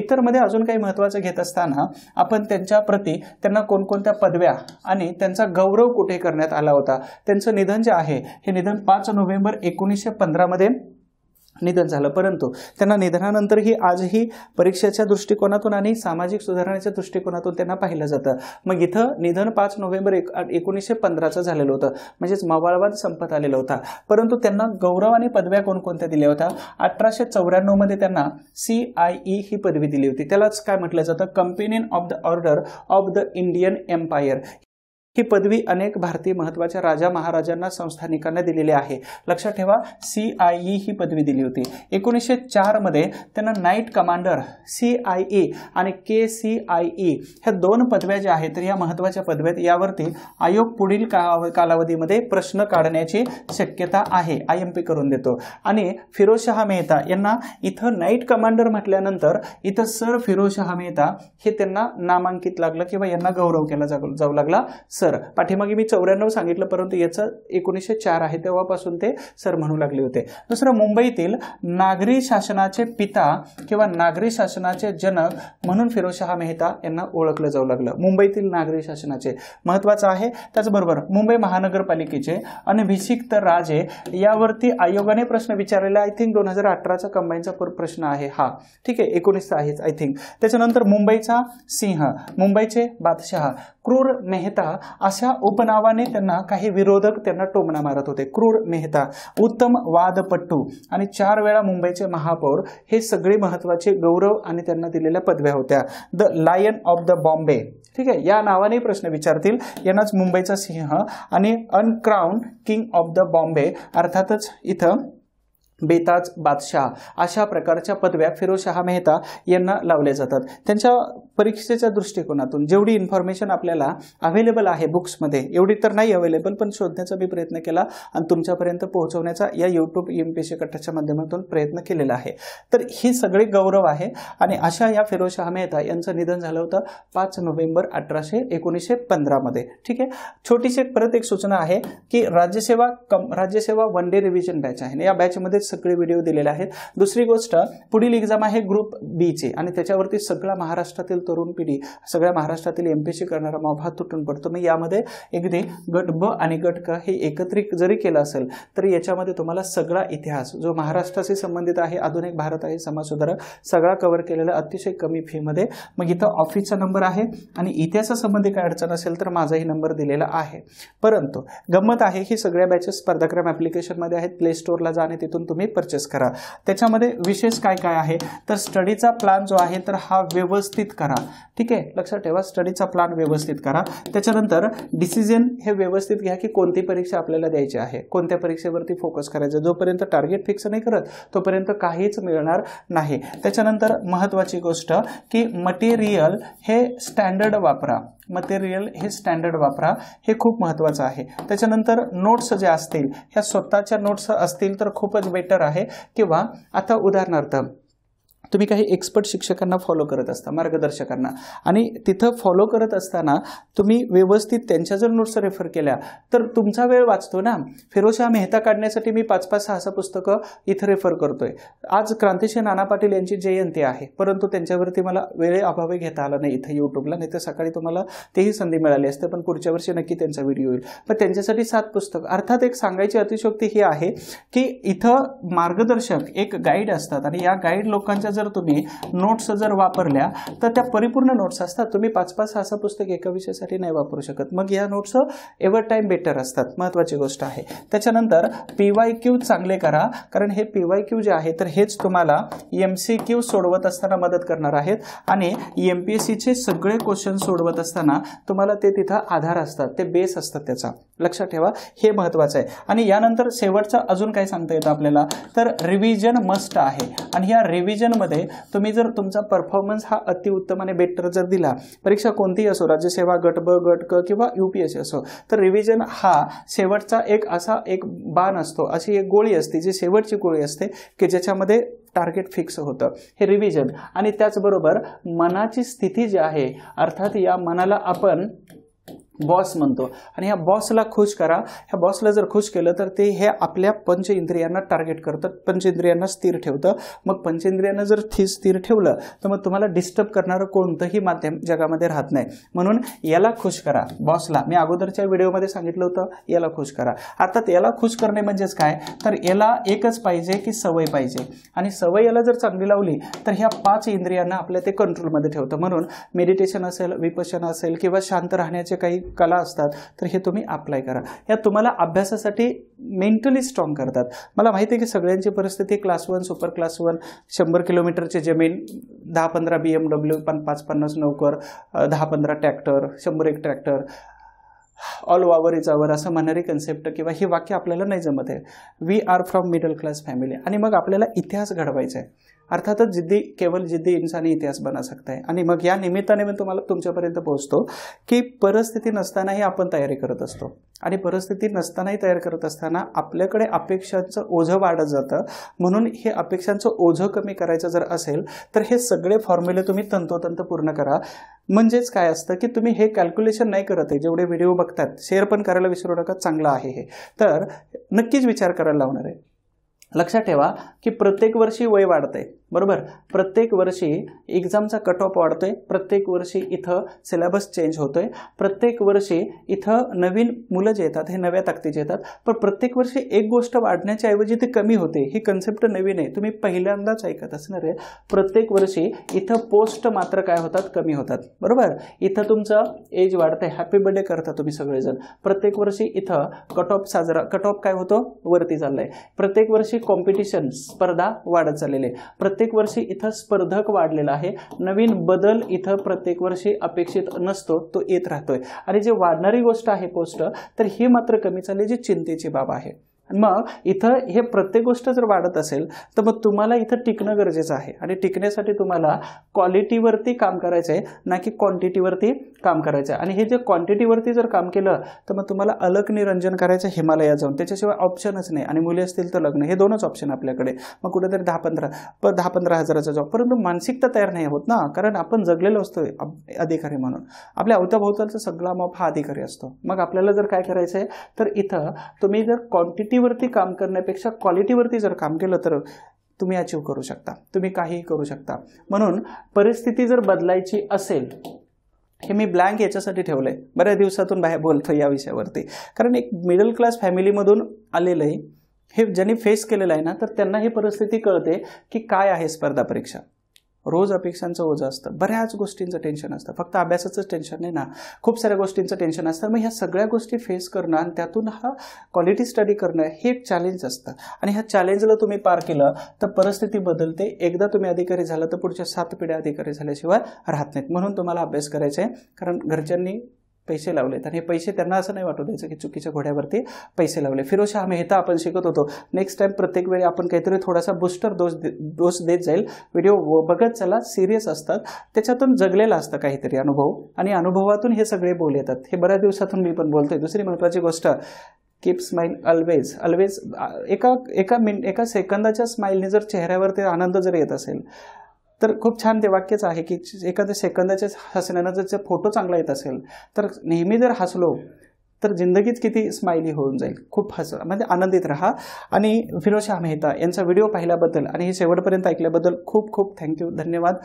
इतरमध्ये अजून काही महत्त्वाचं घेत असताना आपण त्यांच्या प्रती त्यांना कोणकोणत्या पदव्या आणि त्यांचा गौरव कुठे करण्यात आला होता त्यांचं निधन जे आहे हे निधन पाच नोव्हेंबर एकोणीसशे पंधरामध्ये निधन झालं परंतु त्यांना निधनानंतरही आजही परीक्षेच्या दृष्टिकोनातून आणि सामाजिक सुधारणेच्या दृष्टिकोनातून त्यांना पाहिलं जातं मग इथं निधन पाच नोव्हेंबर एक एकोणीसशे पंधराचं झालेलं होतं म्हणजेच मवाळवाद संपत आलेला होता परंतु त्यांना गौरव आणि पदव्या कोणकोणत्या दिल्या होत्या अठराशे चौऱ्याण्णवमध्ये त्यांना सी आय ई ही पदवी दिली होती त्यालाच काय म्हटलं जातं companion of the order of the Indian empire ही पदवी अनेक भारतीय महत्त्वाच्या राजा महाराजांना संस्थानिकांना दिलेली आहे लक्षात ठेवा सी आय ई ही पदवी दिली होती एकोणीसशे चारमध्ये त्यांना knight commander C I E आणि के सी आय ई ह्या दोन पदव्या ज्या आहेत तर या महत्त्वाच्या पदव्यात यावरती आयोग पुढील का कालावधीमध्ये प्रश्न काढण्याची शक्यता आहे आय एम पी करून देतो आणि फिरोज शहा मेहता यांना इथं नाईट कमांडर म्हटल्यानंतर इथं सर शहा मेहता हे त्यांना नामांकित लागलं किंवा यांना गौरव केला जाऊ लागला सर पाठीमागे मी चौऱ्याण्णव सांगितलं परंतु याचं एकोणीसशे चार आहे तेव्हापासून ते सर म्हणू लागले होते दुसरं मुंबईतील नागरी शासनाचे पिता किंवा नागरी शासनाचे जनक म्हणून फिरोजशहा मेहता यांना ओळखलं जाऊ लागलं मुंबईतील नागरी शासनाचे महत्त्वाचं आहे त्याचबरोबर मुंबई महानगरपालिकेचे अनभिषिक्त राजे यावरती आयोगाने प्रश्न विचारलेला आय थिंक दोन हजार अठराचा कंबाईनचा प्रश्न आहे हा ठीक आहे एकोणीस आहेच आय थिंक त्याच्यानंतर मुंबईचा सिंह मुंबईचे बादशहा क्रूर मेहता अशा उपनावाने त्यांना काही विरोधक त्यांना टोमणा मारत होते क्रूर मेहता उत्तम वादपट्टू आणि चार वेळा मुंबईचे महापौर हे सगळे महत्त्वाचे गौरव आणि त्यांना दिलेल्या पदव्या होत्या the lion of the Bombay ठीक आहे या नावाने प्रश्न विचारतील यांनाच मुंबईचा सिंह आणि uncrowned king of the Bombay अर्थातच इथं बेताज बादशाह अशा प्रकारच्या पदव्या फिरोजशहा मेहता यांना लावल्या जातात त्यांच्या परीक्षेच्या दृष्टिकोनातून जेवढी इन्फॉर्मेशन आपल्याला अवेलेबल आहे बुक्समध्ये एवढी तर नाही अवेलेबल पण शोधण्याचा मी प्रयत्न केला आणि तुमच्यापर्यंत पोहोचवण्याचा या यूट्यूब एम पी सी कट्ट्याच्या माध्यमातून प्रयत्न केलेला आहे तर ही सगळी गौरव आहे आणि अशा या फिरोजशहा मेहता यांचं निधन झालं होतं पाच नोव्हेंबर अठराशे एकोणीसशे पंधरामध्ये ठीक आहे छोटीशी परत एक सूचना आहे की राज्यसेवा कम राज्यसेवा वन डे रिव्हिजन बॅच आहे या बॅचमध्ये सगळे व्हिडिओ दिलेले आहेत दुसरी गोष्ट पुढील एक्झाम आहे ग्रुप बीचे आणि त्याच्यावरती सगळा महाराष्ट्रातील तरुण पिढी सगळ्या महाराष्ट्रातील एम पी सी करणारा मोभा तुटून पडतो मी यामध्ये एकदी गट ब आणि गट क हे एकत्रित जरी केलं असेल तर याच्यामध्ये तुम्हाला सगळा इतिहास जो महाराष्ट्राशी संबंधित आहे आधुनिक भारत आहे समाजसुधारक सगळा कव्हर केलेला अतिशय कमी फीमध्ये मग इथं ऑफिसचा नंबर आहे आणि इतिहासासंबंधी काय अडचण असेल तर माझाही नंबर दिलेला आहे परंतु गंमत आहे ही सगळ्या बॅचेस स्पर्धाक्रम ॲप्लिकेशनमध्ये आहेत प्ले स्टोअरला जाणे तिथून तुम्ही परचेस करा त्याच्यामध्ये विशेष काय काय आहे तर स्टडीचा प्लॅन जो आहे तर हा व्यवस्थित करा ठीक आहे लक्षात ठेवा स्टडीचा प्लॅन व्यवस्थित करा त्याच्यानंतर डिसिजन हे व्यवस्थित घ्या की कोणती परीक्षा आपल्याला द्यायची आहे कोणत्या परीक्षेवरती फोकस करायचं जोपर्यंत टार्गेट फिक्स नाही करत तोपर्यंत काहीच मिळणार नाही त्याच्यानंतर महत्त्वाची गोष्ट की मटेरियल हे स्टँडर्ड वापरा मटेरियल हे स्टँडर्ड वापरा हे खूप महत्त्वाचं आहे त्याच्यानंतर नोट्स ज्या असतील ह्या स्वतःच्या नोट्स असतील तर खूपच बेटर आहे किंवा आता उदाहरणार्थ तुम्ही काही एक्सपर्ट शिक्षकांना फॉलो करत असता मार्गदर्शकांना आणि तिथं फॉलो करत असताना तुम्ही व्यवस्थित त्यांच्या जर नोट्स रेफर केल्या तर तुमचा वेळ वाचतो ना फिरोशा मेहता काढण्यासाठी मी पाच पाच सहा सहा पुस्तकं इथं रेफर करतोय आज क्रांतिशी नाना पाटील यांची जयंती आहे परंतु त्यांच्यावरती मला वेळे अभावी घेता आला नाही इथं यूट्यूबला नाही तर सकाळी तुम्हाला तेही संधी मिळाली असते पण पुढच्या वर्षी नक्की त्यांचा व्हिडिओ येईल पण त्यांच्यासाठी सात पुस्तक अर्थात एक सांगायची अतिशोक्ती ही आहे की इथं मार्गदर्शक एक गाईड असतात आणि या गाईड लोकांच्या जर तुम्ही नोट्स जर वापरल्या तर त्या परिपूर्ण नोट्स असतात तुम्ही पाच पाच सहा सहा पुस्तक एका विषयासाठी नाही वापरू शकत मग या नोट्स एव्हर टाईम बेटर असतात महत्वाची गोष्ट आहे त्याच्यानंतर पी क्यू चांगले करा कारण हे पी क्यू जे आहे तर हेच तुम्हाला एम सी क्यू सोडवत असताना मदत करणार आहेत आणि एम पी एस सीचे सगळे क्वेश्चन सोडवत असताना तुम्हाला ते तिथं आधार असतात ते बेस असतात त्याचा लक्षात ठेवा हे महत्वाचं आहे आणि यानंतर शेवटचं अजून काय सांगता येतं आपल्याला तर रिव्हिजन मस्ट आहे आणि या रिव्हिजन परीक्षेमध्ये तुम्ही जर तुमचा परफॉर्मन्स हा अतिउत्तम आणि बेटर जर दिला परीक्षा कोणतीही असो राज्यसेवा गट ब गट क किंवा यू पी एस सी असो तर रिव्हिजन हा शेवटचा एक असा एक बाण असतो अशी एक गोळी असते जी शेवटची गोळी असते की ज्याच्यामध्ये टार्गेट फिक्स होतं हे रिव्हिजन आणि त्याचबरोबर मनाची स्थिती जी आहे अर्थात या मनाला आपण बॉस म्हणतो आणि ह्या बॉसला खुश करा ह्या बॉसला जर खुश केलं तर ते हे आपल्या पंच इंद्रियांना टार्गेट करतात पंचेंद्रियांना स्थिर ठेवतं मग पंचेंद्रियांना जर थी स्थिर ठेवलं तर मग तुम्हाला डिस्टर्ब करणारं कोणतंही माध्यम जगामध्ये राहत नाही म्हणून याला खुश करा बॉसला मी अगोदरच्या व्हिडिओमध्ये सांगितलं होतं याला खुश करा अर्थात याला खुश करणे म्हणजेच काय तर याला एकच पाहिजे की सवय पाहिजे आणि सवय याला जर चांगली लावली तर ह्या पाच इंद्रियांना आपल्या ते कंट्रोलमध्ये ठेवतं म्हणून मेडिटेशन असेल विपशन असेल किंवा शांत राहण्याचे काही कला असतात तर हे तुम्ही अप्लाय करा या तुम्हाला अभ्यासासाठी मेंटली स्ट्रॉंग करतात मला माहिती आहे की सगळ्यांची परिस्थिती class one super class one शंभर किलोमीटरची जमीन दहा पंधरा बी एम डब्ल्यू पण पाच पन्नास नोकर दहा पंधरा ट्रॅक्टर शंभर एक ट्रॅक्टर ऑल वावर इज आवर असं म्हणणारी कन्सेप्ट किंवा हे वाक्य आपल्याला नाही जमत आहे we are from middle class family आणि मग आपल्याला इतिहास घडवायचा आहे अर्थातच जिद्दी केवळ जिद्दी इन्सानी इतिहास बना सकता आणि मग या निमित्ताने मी तुम्हाला तुमच्यापर्यंत पोहोचतो की परिस्थिती नसतानाही आपण तयारी करत असतो आणि परिस्थिती नसतानाही तयार करत असताना आपल्याकडे अपेक्षांचं ओझं वाढत जातं म्हणून हे अपेक्षांचं ओझं कमी करायचं जर असेल तर हे सगळे फॉर्म्युले तुम्ही तंतोतंत पूर्ण करा म्हणजेच काय असतं की तुम्ही हे कॅल्क्युलेशन नाही करत आहे जेवढे व्हिडिओ बघतात शेअर पण करायला विसरू नका चांगलं आहे हे तर नक्कीच विचार करायला लावणार आहे लक्षात ठेवा की प्रत्येक वर्षी वय वाढते बरोबर प्रत्येक वर्षी एक्झामचा कट ऑफ वाढतोय प्रत्येक वर्षी इथं सिलेबस चेंज होतो आहे प्रत्येक वर्षी इथं नवीन मुलं जे येतात हे नव्या ताकदीचे येतात पण प्रत्येक वर्षी एक गोष्ट वाढण्याच्या ऐवजी ती कमी होते ही कन्सेप्ट नवीन आहे तुम्ही पहिल्यांदाच ऐकत असणार आहे प्रत्येक वर्षी इथं पोस्ट मात्र काय होतात कमी होतात बरोबर इथं तुमचं एज वाढतं हॅपी बर्थडे करता तुम्ही सगळेजण प्रत्येक वर्षी इथं कट ऑफ साजरा कट ऑफ काय होतो वरती चाललं प्रत्येक वर्षी कॉम्पिटिशन स्पर्धा वाढत चाललेली आहे प्रत्येक प्रत्येक वर्षी इथं स्पर्धक वाढलेला आहे नवीन बदल इथं प्रत्येक वर्षी अपेक्षित नसतो तो येत राहतोय आणि जे वाढणारी गोष्ट आहे पोस्ट तर ही मात्र कमी चालली जी चिंतेची बाब आहे मग इथं हे प्रत्येक गोष्ट जर वाढत असेल तर मग तुम्हाला इथं टिकणं गरजेचं आहे आणि टिकण्यासाठी तुम्हाला क्वालिटीवरती काम करायचं आहे ना की क्वांटिटीवरती काम करायचं आहे आणि हे जे क्वांटिटीवरती जर काम केलं तर मग तुम्हाला अलग निरंजन करायचं हिमालया जाऊन त्याच्याशिवाय ऑप्शनच नाही आणि मुली असतील तर लग्न हे दोनच ऑप्शन आपल्याकडे मग कुठेतरी दहा पंधरा प दहा पंधरा हजाराचा जॉब परंतु मानसिकता तयार नाही होत ना कारण आपण जगलेलो असतो अधिकारी म्हणून आपल्या अवत्याभोवतालचा सगळा मॉप हा अधिकारी असतो मग आपल्याला जर काय करायचं आहे तर इथं तुम्ही जर क्वांटिटी क्वांटिटीवरती काम करण्यापेक्षा क्वालिटीवरती जर काम केलं तर तुम्ही अचीव करू शकता तुम्ही काहीही करू शकता म्हणून परिस्थिती जर बदलायची असेल हे मी ब्लँक याच्यासाठी ठेवलं आहे बऱ्याच दिवसातून बाहेर बोलतो या विषयावरती कारण एक मिडल क्लास फॅमिलीमधून आलेलं आहे हे ज्यांनी फेस केलेलं आहे ना तर त्यांना ही परिस्थिती कळते की काय आहे स्पर्धा परीक्षा रोज अपेक्षांचं ओझं असतं बऱ्याच गोष्टींचं टेन्शन असतं फक्त अभ्यासाचंच टेन्शन नाही ना खूप साऱ्या गोष्टींचं टेन्शन असतं मग ह्या सगळ्या गोष्टी फेस करणं आणि त्यातून हा क्वालिटी स्टडी करणं हे एक चॅलेंज असतं आणि ह्या चॅलेंजला तुम्ही पार केलं तर परिस्थिती बदलते एकदा तुम्ही अधिकारी झालं तर पुढच्या सात पिढ्या अधिकारी झाल्याशिवाय राहत नाहीत म्हणून तुम्हाला अभ्यास करायचा आहे कारण घरच्यांनी पैसे लावलेत आणि हे पैसे त्यांना असं नाही वाटू द्यायचं की चुकीच्या घोड्यावरती पैसे लावले फिरोशहा मेहता आपण शिकत होतो नेक्स्ट टाईम प्रत्येक वेळी आपण काहीतरी थोडासा बुस्टर डोस डोस देत जाईल व्हिडिओ बघत चला सिरियस असतात त्याच्यातून जगलेला असतं काहीतरी अनुभव आणि अनुभवातून हे सगळे बोल येतात हे बऱ्याच दिवसातून मी पण बोलतोय दुसरी महत्त्वाची गोष्ट कीप स्माईल ऑलवेज अल्वेज एका एका मिन एका सेकंदाच्या स्माईलने जर चेहऱ्यावरती आनंद जर येत असेल तर खूप छान ते वाक्यच आहे की एखाद्या सेकंदाच्या हसण्यानं जर फोटो चांगला येत असेल तर नेहमी जर हसलो तर जिंदगीच किती स्माइली होऊन जाईल खूप हस म्हणजे आनंदित राहा आणि फिरोज शाह मेहता यांचा व्हिडिओ पाहिल्याबद्दल आणि हे शेवटपर्यंत ऐकल्याबद्दल खूप खूप थँक्यू धन्यवाद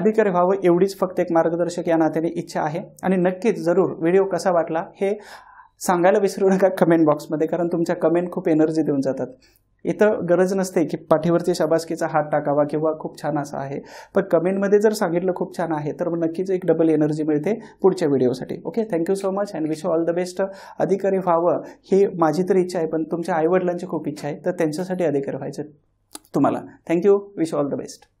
अधिकार व्हावं एवढीच फक्त एक मार्गदर्शक या नात्याने इच्छा आहे आणि नक्कीच जरूर व्हिडिओ कसा वाटला हे सांगायला विसरू नका कमेंट बॉक्समध्ये कारण तुमच्या कमेंट खूप एनर्जी देऊन जातात इथं गरज नसते की पाठीवरती शबासकीचा हात टाकावा किंवा खूप छान असा आहे पण कमेंटमध्ये जर सांगितलं खूप छान आहे तर नक्कीच एक डबल एनर्जी मिळते पुढच्या व्हिडिओसाठी okay thank you so much and wish all the best अधिकारी व्हावं ही माझी तर इच्छा आहे पण तुमच्या आईवडिलांची खूप इच्छा आहे तर त्यांच्यासाठी अधिकारी व्हायचं तुम्हाला thank you wish all the best